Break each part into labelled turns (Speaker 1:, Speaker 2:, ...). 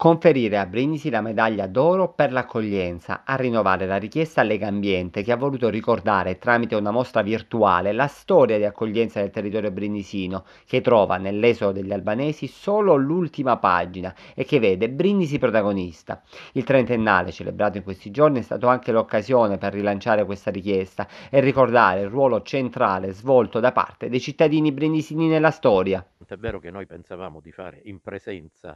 Speaker 1: Conferire a Brindisi la medaglia d'oro per l'accoglienza, a rinnovare la richiesta a Lega Ambiente che ha voluto ricordare tramite una mostra virtuale la storia di accoglienza del territorio brindisino che trova nell'esodo degli albanesi solo l'ultima pagina e che vede Brindisi protagonista. Il trentennale celebrato in questi giorni è stato anche l'occasione per rilanciare questa richiesta e ricordare il ruolo centrale svolto da parte dei cittadini brindisini nella storia.
Speaker 2: È vero che noi pensavamo di fare in presenza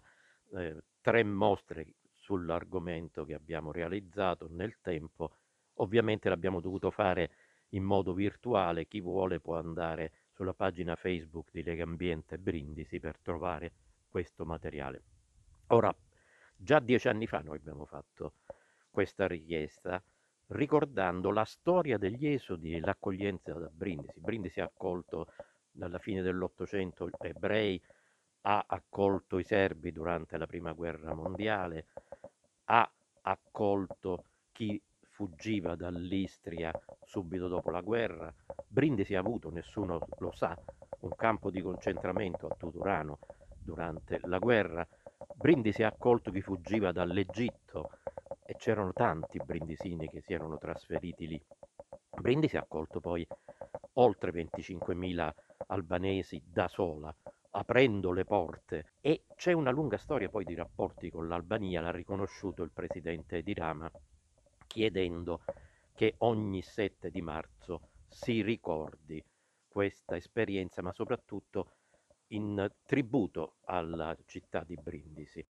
Speaker 2: eh, tre mostre sull'argomento che abbiamo realizzato nel tempo. Ovviamente l'abbiamo dovuto fare in modo virtuale, chi vuole può andare sulla pagina Facebook di Lega Ambiente Brindisi per trovare questo materiale. Ora, già dieci anni fa noi abbiamo fatto questa richiesta ricordando la storia degli esodi e l'accoglienza da Brindisi. Brindisi ha accolto dalla fine dell'Ottocento ebrei ha accolto i serbi durante la prima guerra mondiale, ha accolto chi fuggiva dall'Istria subito dopo la guerra. Brindisi ha avuto, nessuno lo sa, un campo di concentramento a Tuturano durante la guerra. Brindisi ha accolto chi fuggiva dall'Egitto e c'erano tanti brindisini che si erano trasferiti lì. Brindisi ha accolto poi oltre 25.000 albanesi da sola aprendo le porte. E c'è una lunga storia poi di rapporti con l'Albania, l'ha riconosciuto il presidente di Rama, chiedendo che ogni 7 di marzo si ricordi questa esperienza, ma soprattutto in tributo alla città di Brindisi.